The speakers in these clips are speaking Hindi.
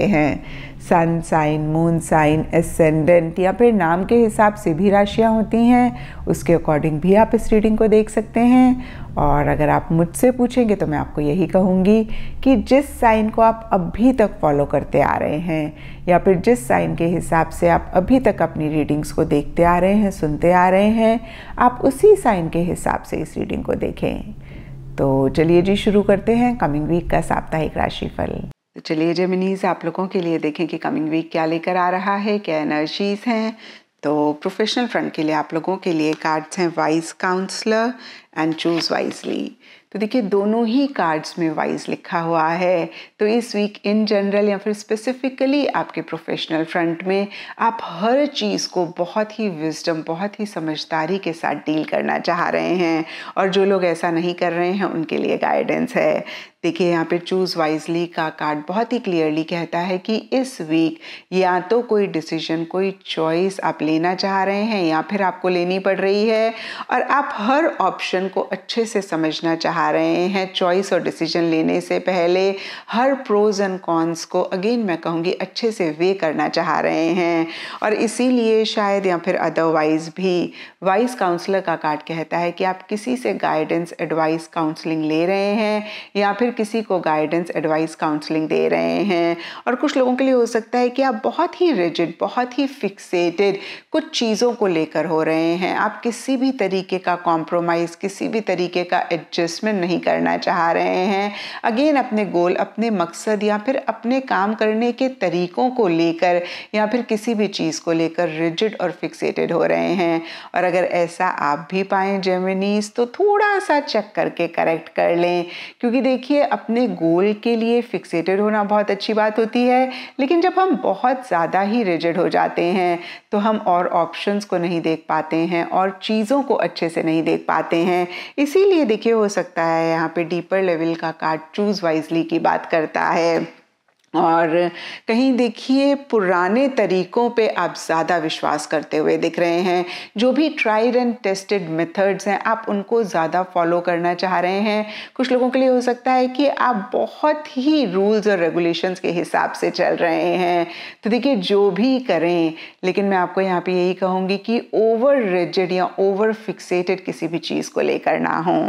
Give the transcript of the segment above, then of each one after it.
सकते हैं sun sign moon sign ascendant या फिर नाम के हिसाब से भी राशियाँ होती हैं उसके अकॉर्डिंग भी आप इस रीडिंग को देख सकते हैं और अगर आप मुझसे पूछेंगे तो मैं आपको यही कहूँगी कि जिस साइन को आप अभी तक फॉलो करते आ रहे हैं या फिर जिस साइन के हिसाब से आप अभी तक अपनी रीडिंग्स को देखते आ रहे हैं सुनते आ रहे हैं आप उसी साइन के हिसाब से इस रीडिंग को देखें तो चलिए जी शुरू करते हैं कमिंग वीक का साप्ताहिक राशिफल तो चलिए जमिनीज आप लोगों के लिए देखें कि कमिंग वीक क्या लेकर आ रहा है क्या एनर्जीज हैं तो प्रोफेशनल फ्रंट के लिए आप लोगों के लिए कार्ड्स हैं wise counsellor and choose wisely तो देखिए दोनों ही कार्ड्स में वाइज लिखा हुआ है तो इस वीक इन जनरल या फिर स्पेसिफिकली आपके प्रोफेशनल फ्रंट में आप हर चीज़ को बहुत ही विजडम बहुत ही समझदारी के साथ डील करना चाह रहे हैं और जो लोग ऐसा नहीं कर रहे हैं उनके लिए गाइडेंस है देखिए यहाँ पे चूज़ वाइजली का कार्ड बहुत ही क्लियरली कहता है कि इस वीक या तो कोई डिसीजन कोई चॉइस आप लेना चाह रहे हैं या फिर आपको लेनी पड़ रही है और आप हर ऑप्शन डिसीजन को अच्छे से समझना चाह रहे हैं चॉइस और डिसीजन लेने से पहले हर प्रोज एंड कॉन्स को अगेन मैं कहूँगी अच्छे से वे करना चाह रहे हैं और इसीलिए शायद या फिर अदरवाइज भी वाइस काउंसलर का कार्ड कहता है कि आप किसी से गाइडेंस एडवाइस काउंसलिंग ले रहे हैं या फिर किसी को गाइडेंस एडवाइस काउंसलिंग दे रहे हैं और कुछ लोगों के लिए हो सकता है कि आप बहुत ही रिजिड बहुत ही फिक्सेटेड कुछ चीज़ों को लेकर हो रहे हैं आप किसी भी तरीके का कॉम्प्रोमाइज़ किसी भी तरीके का एडजस्टमेंट नहीं करना चाह रहे हैं अगेन अपने गोल अपने मकसद या फिर अपने काम करने के तरीकों को लेकर या फिर किसी भी चीज़ को लेकर रिजिड और फिक्सेटेड हो रहे हैं और अगर ऐसा आप भी पाएँ जेमिनीज तो थोड़ा सा चेक करके करेक्ट कर लें क्योंकि देखिए अपने गोल के लिए फिक्सेटेड होना बहुत अच्छी बात होती है लेकिन जब हम बहुत ज़्यादा ही रिजिड हो जाते हैं तो हम और ऑप्शंस को नहीं देख पाते हैं और चीज़ों को अच्छे से नहीं देख पाते हैं हैं इसीलिए देखिए हो सकता है यहाँ पे डीपर लेवल का कार्ड चूज़ वाइजली की बात करता है और कहीं देखिए पुराने तरीकों पे आप ज़्यादा विश्वास करते हुए दिख रहे हैं जो भी ट्राइड एंड टेस्टेड मेथड्स हैं आप उनको ज़्यादा फॉलो करना चाह रहे हैं कुछ लोगों के लिए हो सकता है कि आप बहुत ही रूल्स और रेगुलेशंस के हिसाब से चल रहे हैं तो देखिए जो भी करें लेकिन मैं आपको यहाँ पे यही कहूँगी कि ओवर रिजिड या ओवर फिक्सेटेड किसी भी चीज़ को लेकर ना हों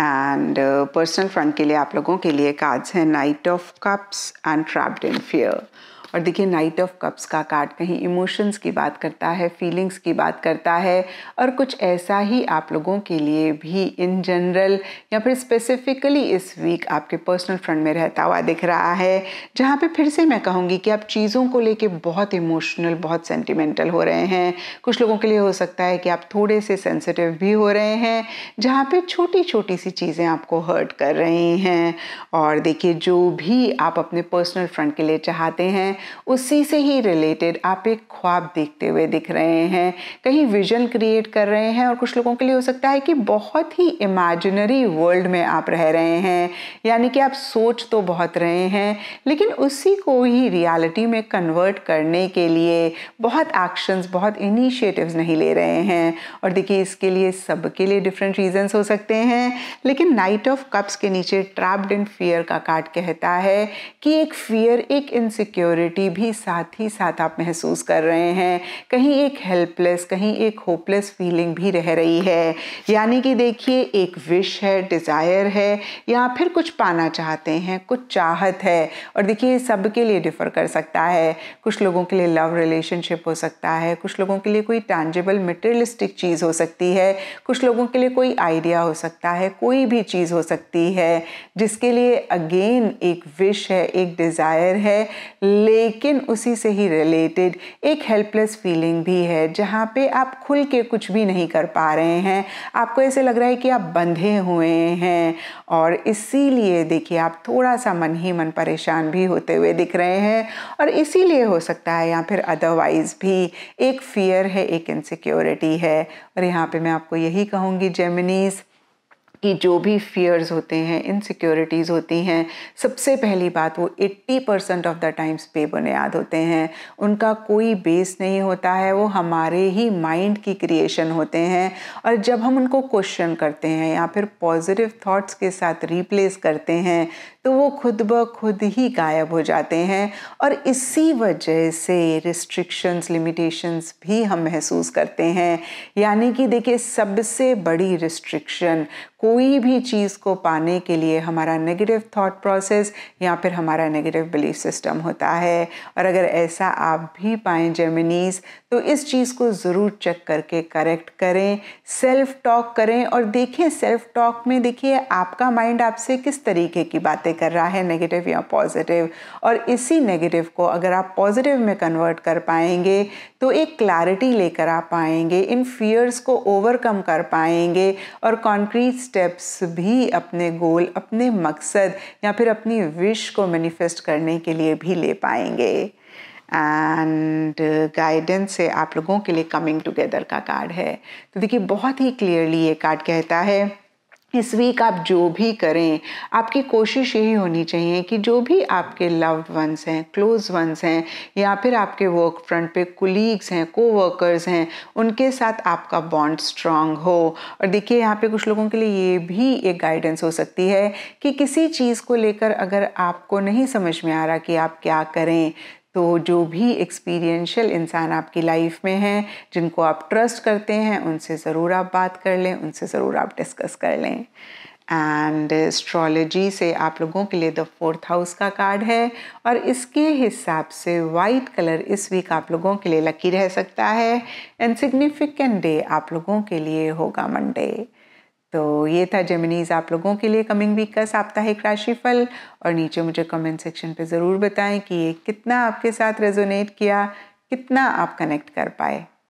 एंड पर्सनल फ्रंट के लिए आप लोगों के लिए कार्ड्स हैं knight of cups and trapped in fear और देखिए नाइट ऑफ कप्स का कार्ड कहीं इमोशंस की बात करता है फीलिंग्स की बात करता है और कुछ ऐसा ही आप लोगों के लिए भी इन जनरल या फिर स्पेसिफिकली इस वीक आपके पर्सनल फ्रंट में रहता हुआ दिख रहा है जहाँ पे फिर से मैं कहूँगी कि आप चीज़ों को लेके बहुत इमोशनल बहुत सेंटिमेंटल हो रहे हैं कुछ लोगों के लिए हो सकता है कि आप थोड़े से सेंसिटिव भी हो रहे हैं जहाँ पे छोटी छोटी सी चीज़ें आपको हर्ट कर रही हैं और देखिए जो भी आप अपने पर्सनल फ्रंट के लिए चाहते हैं उसी से ही रिलेटेड आप एक ख्वाब देखते हुए दिख रहे हैं कहीं विजन क्रिएट कर रहे हैं और कुछ लोगों के लिए हो सकता है कि बहुत ही इमेजिनरी वर्ल्ड में आप रह रहे हैं यानी कि आप सोच तो बहुत रहे हैं लेकिन उसी को ही रियलिटी में कन्वर्ट करने के लिए बहुत एक्शंस बहुत इनिशिएटिव्स नहीं ले रहे हैं और देखिए इसके लिए सबके लिए डिफरेंट रीजंस हो सकते हैं लेकिन नाइट ऑफ कप्स के नीचे ट्रैप्ड इन फियर का कार्ड कहता है कि एक फियर एक इनसिक्योरिटी नेगेटिविटी भी साथ ही साथ आप महसूस कर रहे हैं कहीं एक हेल्पलेस कहीं एक होपलेस फीलिंग भी रह रही है यानी कि देखिए एक विश है डिज़ायर है या फिर कुछ पाना चाहते हैं कुछ चाहत है और देखिए सबके लिए डिफ़र कर सकता है कुछ लोगों के लिए लव रिलेशनशिप हो सकता है कुछ लोगों के लिए कोई टैंजेबल मटेरियलिस्टिक चीज़ हो सकती है कुछ लोगों के लिए कोई आइडिया हो सकता है कोई भी चीज़ हो सकती है जिसके लिए अगेन एक विश है एक डिज़ायर है ले लेकिन उसी से ही रिलेटेड एक हेल्पलेस फीलिंग भी है जहाँ पे आप खुल के कुछ भी नहीं कर पा रहे हैं आपको ऐसे लग रहा है कि आप बंधे हुए हैं और इसीलिए देखिए आप थोड़ा सा मन ही मन परेशान भी होते हुए दिख रहे हैं और इसीलिए हो सकता है या फिर अदरवाइज़ भी एक फ़ियर है एक इनसिक्योरिटी है और यहाँ पे मैं आपको यही कहूँगी जेमिनीज़ कि जो भी फियर्स होते हैं इनसिक्योरिटीज़ होती हैं सबसे पहली बात वो 80 परसेंट ऑफ द टाइम्स बेबुनियाद होते हैं उनका कोई बेस नहीं होता है वो हमारे ही माइंड की क्रिएशन होते हैं और जब हम उनको क्वेश्चन करते हैं या फिर पॉजिटिव थॉट्स के साथ रिप्लेस करते हैं तो वो खुद ब खुद ही गायब हो जाते हैं और इसी वजह से रिस्ट्रिक्शंस लिमिटेशंस भी हम महसूस करते हैं यानी कि देखिए सबसे बड़ी रिस्ट्रिक्शन कोई भी चीज़ को पाने के लिए हमारा नेगेटिव थॉट प्रोसेस या फिर हमारा नेगेटिव बिलीफ सिस्टम होता है और अगर ऐसा आप भी पाएँ जेमिनीज तो इस चीज़ को ज़रूर चेक करके करेक्ट करें सेल्फ टॉक करें और देखें सेल्फ टॉक में देखिए आपका माइंड आपसे किस तरीके की बातें कर रहा है नेगेटिव या पॉजिटिव और इसी नेगेटिव को अगर आप पॉजिटिव में कन्वर्ट कर पाएंगे तो एक क्लैरिटी लेकर आ पाएंगे इन फियर्स को ओवरकम कर पाएंगे और कॉन्क्रीट स्टेप्स भी अपने गोल अपने मकसद या फिर अपनी विश को मैनिफेस्ट करने के लिए भी ले पाएंगे एंड गाइडेंस uh, से आप लोगों के लिए कमिंग टुगेदर का कार्ड है तो देखिए बहुत ही क्लियरली ये कार्ड कहता है इस वीक आप जो भी करें आपकी कोशिश यही होनी चाहिए कि जो भी आपके लव वंस हैं क्लोज वंस हैं या फिर आपके वर्क फ्रंट पे कुलीग्स हैं कोवर्कर्स हैं उनके साथ आपका बॉन्ड स्ट्रांग हो और देखिए यहाँ पे कुछ लोगों के लिए ये भी एक गाइडेंस हो सकती है कि किसी चीज़ को लेकर अगर आपको नहीं समझ में आ रहा कि आप क्या करें तो जो भी एक्सपीरियंशियल इंसान आपकी लाइफ में हैं जिनको आप ट्रस्ट करते हैं उनसे ज़रूर आप बात कर लें उनसे ज़रूर आप डिस्कस कर लें एंड एस्ट्रोलॉजी से आप लोगों के लिए द फोर्थ हाउस का कार्ड है और इसके हिसाब से वाइट कलर इस वीक आप लोगों के लिए लकी रह सकता है एंड सिग्निफिकेंट डे आप लोगों के लिए होगा मंडे तो ये था जेमिनीज आप लोगों के लिए कमिंग वीक का साप्ताहिक राशिफल और नीचे मुझे कमेंट सेक्शन पे ज़रूर बताएं कि ये कितना आपके साथ रेजोनेट किया कितना आप कनेक्ट कर पाए